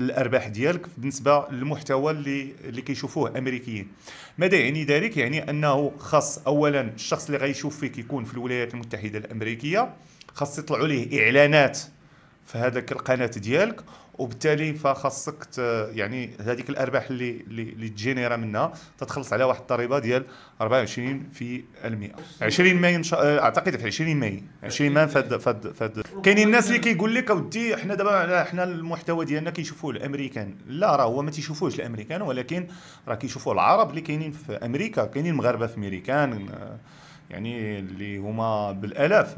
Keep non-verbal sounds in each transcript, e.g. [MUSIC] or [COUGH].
الارباح ديالك بالنسبه للمحتوى اللي اللي كيشوفوه امريكيين ماذا يعني ذلك يعني انه خاص اولا الشخص اللي غيشوف فيك يكون في الولايات المتحده الامريكيه خاص يطلعوا ليه اعلانات في هذاك القناه ديالك وبالتالي فخاصك يعني هذيك الارباح اللي اللي تجينيرا منها تتخلص على واحد الضريبه ديال 24 في المئة 20 ماي شاء اعتقد في 20 ماي 20 ماي فد فد فد كاينين الناس اللي كيقول لك اودي حنا دابا حنا المحتوى ديالنا كيشوفوه الامريكان لا راه هو ما تيشوفوش الامريكان ولكن راه كيشوفوه العرب اللي كاينين في امريكا كاينين مغاربه في امريكان يعني اللي هما بالالاف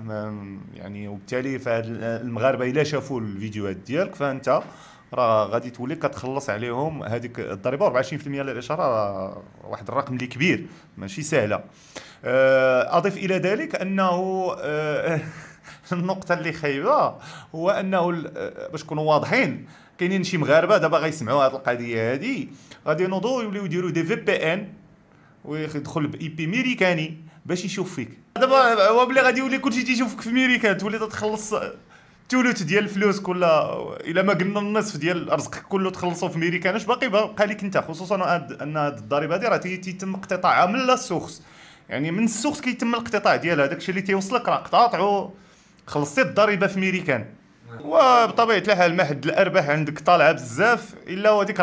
يعني وبالتالي فالمغاربه الا شافوا الفيديوهات ديالك فانت راه غادي تولي كتخلص عليهم هذيك الضريبه 24% للاشاره واحد الرقم اللي كبير ماشي سهله آه، اضف الى ذلك انه آه، [LAUGHS] النقطه اللي خايبه هو انه آه، باش نكونوا واضحين كاينين شي مغاربه دابا غيسمعوا هذه القضيه هذه غادي ينوضوا يوليو يديروا دي في بي ان ويدخل باي بي ميريكاني باش يشوف فيك دابا هو بلي غادي يولي كلشي تيشوفك في امريكا تولي تتخلص الثلث ديال الفلوس ولا الا ما قلنا النصف ديال رزقك كله تخلصوا في اش باقي بقى لك انت خصوصا ان هاد الضريبه هادي راه تيتم اقتطاعها من السوخس يعني من السوخس كيتم الاقتطاع ديالها داكشي اللي تيوصلك راه قطعته خلصتي الضريبه في ميريكان وبطبيعه الحال ما الارباح عندك طالعه بزاف الا هذيك 24%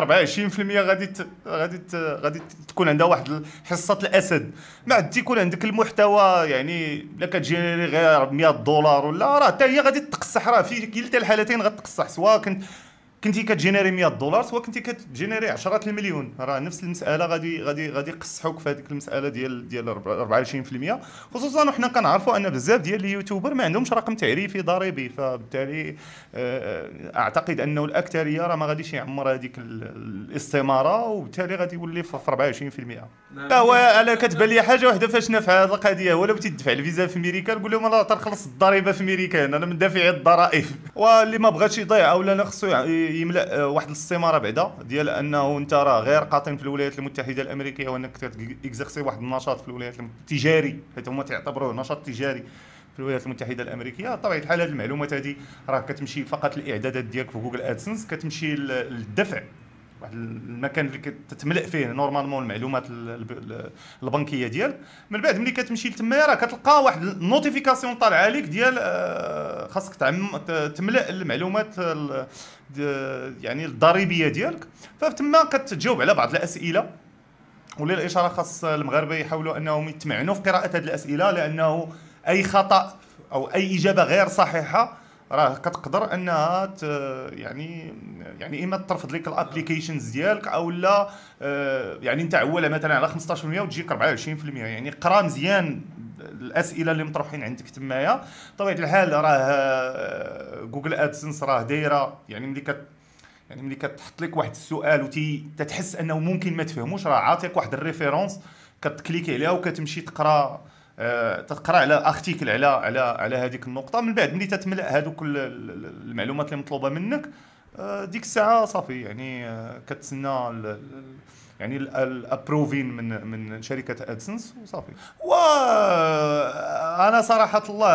غادي ت... غادي ت... غادي تكون عندها واحد حصه الاسد ما عاد تيكون عندك المحتوى يعني لا كتجينيري غير 100 دولار ولا راه حتى هي غادي تقصح راه في كلتا الحالتين غتقصح سواء كنت كنتي كتجينيري 100 دولار سواء كنتي كتجينيري 10 المليون راه نفس المساله غادي غادي غادي يقصحوك في هذيك المساله ديال ديال 24% خصوصا وحنا كنعرفوا ان بزاف ديال اليوتيوبر ما عندهمش رقم تعريفي ضريبي فبالتالي آه، آه، اعتقد انه الاكثريه راه ما غاديش يعمر هذيك الاستماره وبالتالي غادي يولي في 24% حتى هو انا كتبان لي حاجه واحده فاش نافعه هذه القضيه ولا بغيتي تدفع الفيزا في امريكا نقول لهم راه تنخلص الضريبه في امريكا انا من دافعي الضرائب [LAUGHS] واللي ما بغاش يضيع اولا خصو يملا آه، واحد الاستماره بعدا ديال انه انت راه غير قاطن في الولايات المتحده الامريكيه وانك تيكزيرسي واحد النشاط في الولايات التجاري حيت هما تعتبروه نشاط تجاري في الولايات المتحده الامريكيه طبيعه الحال هذه المعلومات هذه راه كتمشي فقط الاعدادات ديالك في جوجل ادسنس كتمشي للدفع واحد المكان اللي كتتملئ فيه نورمالمون المعلومات البنكيه ديالك من بعد ملي كتمشي لتما راه كتلقى واحد النوتيفيكاسيون طالعه عليك ديال آه، خاصك تعم تملا المعلومات يعني الضريبيه ديالك فتما كتجاوب على بعض الاسئله ولا الاشاره خاص المغاربه يحاولوا انهم يتمعنوا في قراءه هذه الاسئله لانه اي خطا او اي اجابه غير صحيحه راه كتقدر انها يعني يعني اما ترفض لك الابليكيشنز ديالك او لا آه، يعني انت عوالها مثلا على 15% وتجيك 24% يعني قرا مزيان الاسئله اللي مطروحين عندك تمايا بطبيعه الحال راه جوجل آه، ادسنس راه دايره يعني ملي كت يعني ملي كتحط لك واحد السؤال وتي تتحس انه ممكن ما تفهموش راه عاطيك واحد الريفيرونس كتكليكي عليها وكتمشي تقرا تتقرا آه، على ارتيكل على على على هذيك النقطه من بعد ملي تتملا هذوك المعلومات اللي مطلوبه منك آه، ديك الساعه صافي يعني آه، كتسنى يعني الابروفين من من شركه ادسنس وصافي وانا صراحه الله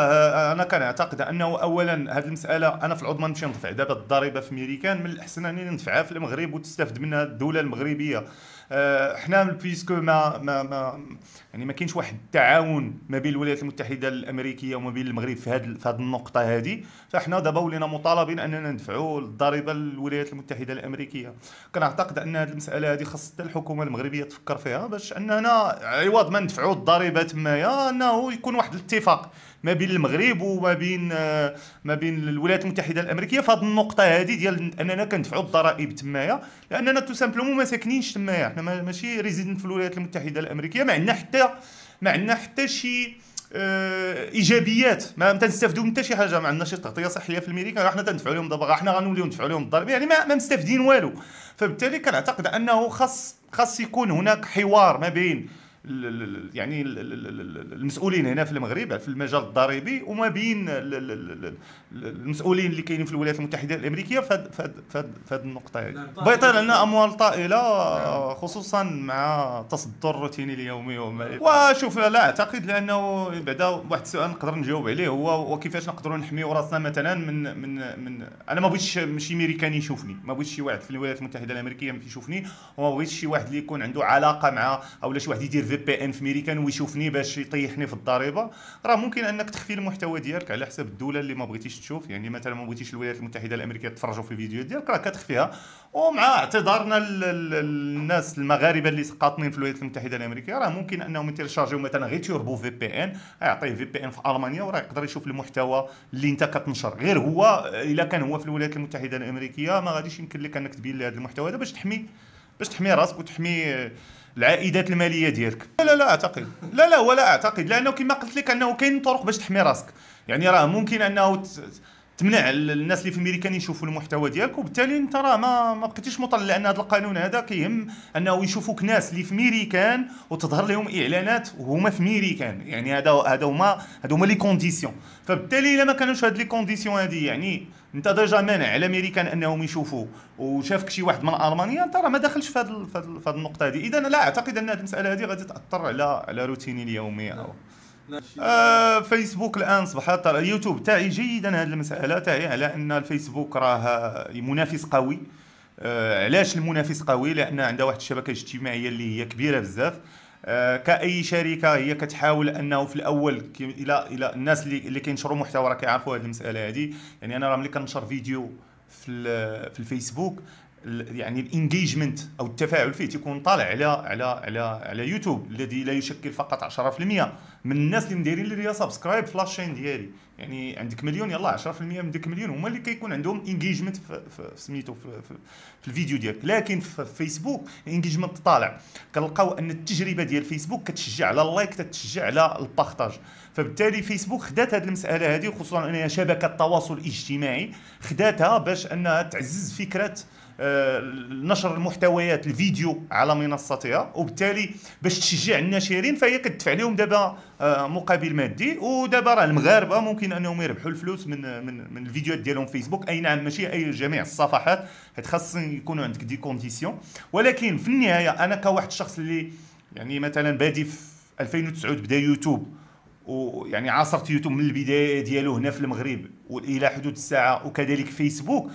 انا كنعتقد انه اولا هذه المساله انا في العظمى نمشي ندفع دابا الضريبه في ميريكان من الاحسن اني ندفعها في المغرب وتستافد منها الدوله المغربيه آه، حنا بيسكو ما ما ما يعني ما كاينش واحد التعاون ما بين الولايات المتحده الامريكيه وما بين المغرب في هذه في هذه النقطه هذه فاحنا دابا ولينا مطالبين اننا ندفعوا الضريبه للولايات المتحده الامريكيه كنعتقد ان هذه المساله هذه خاص الحكومه المغربيه تفكر فيها باش اننا عوض ما ندفعوا الضريبه تمايا انه يكون واحد الاتفاق ما بين المغرب وما بين آه، ما بين الولايات المتحده الامريكيه في هذه النقطه هذه ديال اننا كندفعوا الضرائب تمايا لاننا تو سامبلومون ما ساكنينش تمايا حنا ماشي ريزيدنت في الولايات المتحده الامريكيه ما عندنا حتى ما عندنا حتى شي اه ايجابيات ما تنستافدوا من حتى شي حاجه ما عندنا شي تغطيه صحيه في راه حنا تندفعوا لهم دابا حنا غنوليو ندفعوا لهم الضرب يعني ما, ما مستافدين والو فبالتالي كنعتقد انه خاص خاص يكون هناك حوار ما بين يعني المسؤولين هنا في المغرب في المجال الضريبي وما بين المسؤولين اللي كاينين في الولايات المتحده الامريكيه في هذه النقطه هذه بيطير لنا اموال طائله خصوصا مع تصدر الروتيني اليومي وما وشوف لا اعتقد لانه بعدا واحد السؤال نقدر نجاوب عليه هو وكيفاش نقدروا نحميو راسنا مثلا من من من انا ما بغيتش شي امريكاني يشوفني ما بغيتش شي واحد في الولايات المتحده الامريكيه يشوفني وما بغيتش شي واحد اللي يكون عنده علاقه مع او شي واحد يدير بي ان في ميريكان ويشوفني باش يطيحني في الضريبه راه ممكن انك تخفي المحتوى ديالك على حسب الدوله اللي ما بغيتيش تشوف يعني مثلا ما بغيتيش الولايات المتحده الامريكيه تفرجوا في الفيديو ديالك راه كتخفيها ومع اعتذارنا للناس المغاربه اللي قاطنين في الولايات المتحده الامريكيه راه ممكن انهم يتشارجيو مثلا غير تيربو في بي ان يعطيه في بي ان في المانيا وراه يقدر يشوف المحتوى اللي انت كتنشر غير هو الا كان هو في الولايات المتحده الامريكيه ما غاديش يمكن لك انك تبين له هذا المحتوى هذا باش تحمي باش تحمي راسك وتحمي العائدات الماليه ديالك لا لا لا اعتقد لا لا ولا اعتقد لانه كما قلت لك انه كاين طرق باش تحمي راسك يعني راه ممكن انه ت... تمنع الناس اللي في امريكان يشوفوا المحتوى ديالك وبالتالي انت راه ما ما بقيتيش مطلع لان هذا القانون هذا كيهم انه يشوفوك ناس اللي في امريكان وتظهر لهم اعلانات وهما في امريكان يعني هذا هذا هما هذو هما لي كونديسيون فبالتالي الا ما كانوش هاد لي كونديسيون هادي يعني انت ديجا مانع على امريكان انهم يشوفوا وشافك شي واحد من المانيا انت راه ما داخلش في هذه النقطه هذه اذا لا اعتقد ان هذه المساله هذه غادي تاثر على على روتيني اليومي أو. آه فيسبوك الان اصبحت يوتيوب تاعي جيدا هذه المساله تاعي على ان الفيسبوك راه منافس قوي آه علاش المنافس قوي لان عنده واحد الشبكه الاجتماعيه اللي هي كبيره بزاف آه كاي شركه هي كتحاول انه في الاول الى الى الناس اللي اللي كينشروا محتوى راه كيعرفوا هذه المساله هذه يعني انا راه ملي كنشر فيديو في في الفيسبوك يعني الانجيجمنت او التفاعل فيه تيكون طالع على على على على يوتيوب الذي لا يشكل فقط 10% من الناس اللي مدايرين لي سبسكرايب في لاشين ديالي يعني عندك مليون يلا 10% من ديك مليون هما اللي كيكون عندهم انجيجمنت في, في سميتو في, في, في الفيديو ديالك لكن في فيسبوك الانجيجمنت طالع كنلقاو ان التجربه ديال فيسبوك كتشجع على اللايك تتشجع على البارتاج فبالتالي فيسبوك خدات هذه المساله هذه خصوصا انها شبكه التواصل الاجتماعي خداتها باش انها تعزز فكره آه، نشر المحتويات الفيديو على منصتها وبالتالي باش تشجع الناشرين فهي كتدفع لهم دابا آه، مقابل مادي ودابا راه المغاربه ممكن انهم يربحوا الفلوس من من من الفيديوهات ديالهم في فيسبوك اي نعم ماشي اي جميع الصفحات حيت خاص يكونوا عندك دي كونديسيون ولكن في النهايه انا كواحد الشخص اللي يعني مثلا بادي في 2009 بدا يوتيوب ويعني عاصرت يوتيوب من البدايه ديالو هنا في المغرب والى حدود الساعه وكذلك فيسبوك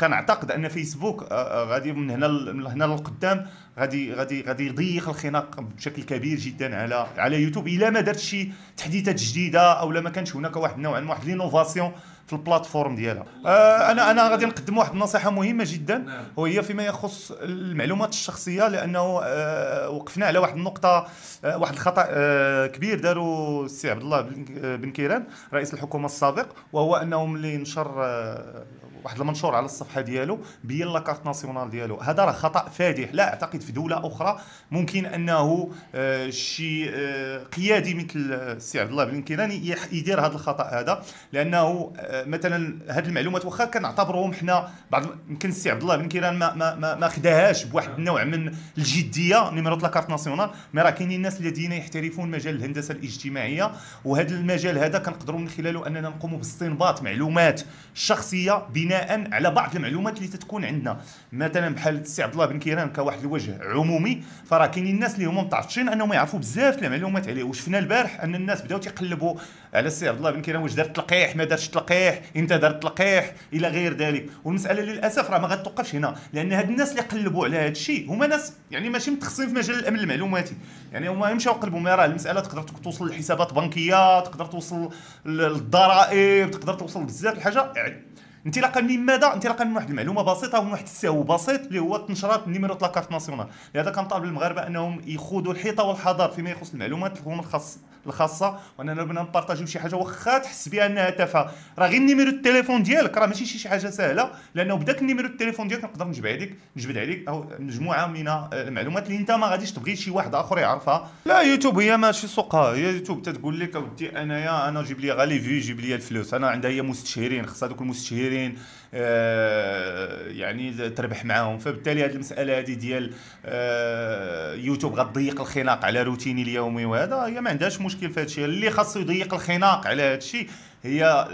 كنعتقد ان فيسبوك آه، آه، غادي من هنا من هنا للقدام غادي غادي غادي يضيق الخناق بشكل كبير جدا على على يوتيوب الا ما دارت شي تحديثات جديده او لا ما كانش هناك واحد النوع من واحد لينوفاسيون في البلاتفورم ديالها آه انا انا غادي نقدم واحد النصيحه مهمه جدا نعم. وهي فيما يخص المعلومات الشخصيه لانه آه وقفنا على واحد النقطه آه واحد الخطا آه كبير داروا السي عبد الله آه، بن كيران رئيس الحكومه السابق وهو انه ملي نشر آه واحد المنشور على الصفحه ديالو بين لاكارت ناسيونال ديالو هذا راه خطا فادح لا اعتقد في دوله اخرى ممكن انه آه شي آه قيادي مثل السي عبد الله بن كيران يدير هذا الخطا هذا لانه آه مثلا هاد المعلومات واخا كنعتبروهم حنا بعض يمكن السي عبد الله بن كيران ما ما ما, ما خداهاش بواحد نعم. النوع من الجديه نمره لاكارت ناسيونال مي راه كاينين الناس الذين يحترفون مجال الهندسه الاجتماعيه وهذا المجال هذا كنقدروا من خلاله اننا نقوموا باستنباط معلومات شخصيه بناء على بعض المعلومات اللي تتكون عندنا مثلا بحال السي عبد الله بن كيران كواحد الوجه عمومي فراه كاينين الناس اللي هما متعطشين انهم يعرفوا بزاف المعلومات عليه وشفنا البارح ان الناس بداو تيقلبوا على السي عبد الله بن كيران واش دار تلقيح ما دارش تلقيح لقيح انت دار التلقيح الى غير ذلك والمساله للاسف راه ما غتوقفش هنا لان هاد الناس اللي قلبوا على هاد الشيء هما ناس يعني ماشي متخصصين في مجال الامن المعلوماتي يعني هما يمشيو قلبوا راه المساله تقدر توصل لحسابات بنكيه تقدر توصل للضرائب تقدر توصل بزاف الحاجه يعني انطلاقا من ماذا؟ انطلاقا من واحد المعلومه بسيطه ومن واحد السهو بسيط اللي هو تنشرات نيميرو لاكارت ناسيونال لهذا كنطالب المغاربه انهم يخوضوا الحيطه والحذر فيما يخص المعلومات الحكومه الخاصه الخاصه واننا بغينا نبارطاجيو شي حاجه واخا تحس بها انها تافهه راه غير النيميرو التليفون ديالك راه ماشي شي حاجه سهله لانه بداك النيميرو التليفون ديالك نقدر نجبد عليك نجبد عليك او مجموعه من المعلومات اللي انت ما غاديش تبغي شي واحد اخر يعرفها لا يوتيوب هي ماشي سوقها هي يوتيوب تتقول لك اودي انايا انا جيب لي غالي فيو جيب لي الفلوس انا عندها هي مستشهرين خصها دوك المستشهرين آه، يعني تربح معاهم فبالتالي هذه المساله هذه ديال آه، يوتيوب غتضيق الخناق على روتيني اليومي وهذا هي ما عندهاش مشكل في هذا الشيء اللي خاصو يضيق الخناق على هذا الشيء هي آه،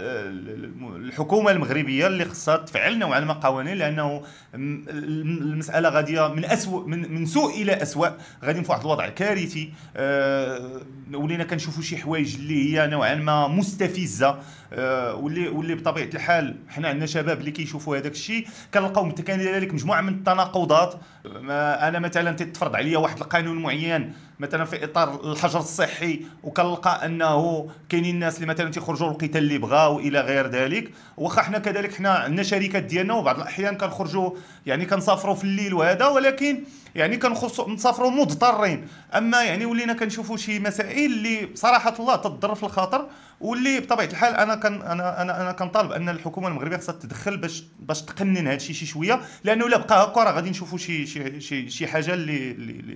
الحكومه المغربيه اللي خصها تفعل نوعا ما قوانين لانه المساله غاديه من اسوء من, من سوء الى اسوء غادي في واحد الوضع كارثي أه ولينا كنشوفوا شي حوايج اللي هي نوعا ما مستفزه أه واللي واللي بطبيعه الحال حنا عندنا شباب اللي كيشوفوا هذاك الشيء كنلقاو كان ذلك مجموعه من التناقضات ما انا مثلا تتفرض عليا واحد القانون معين مثلا في اطار الحجر الصحي وكنلقى انه كاينين الناس اللي مثلا تيخرجوا القتال اللي بغاو الى غير ذلك واخا حنا كذلك حنا عندنا شركات ديالنا وبعض الاحيان كنخرجوا يعني كنسافروا في الليل وهذا ولكن يعني كنخصو نسافروا مضطرين اما يعني ولينا كنشوفوا شي مسائل اللي بصراحه الله تضر في الخاطر واللي بطبيعه الحال انا كان انا انا انا كنطالب ان الحكومه المغربيه خصها تدخل باش باش تقنن هذا الشيء شي شويه لانه الا بقى هكا راه غادي نشوفوا شي شي شي شي حاجه اللي اللي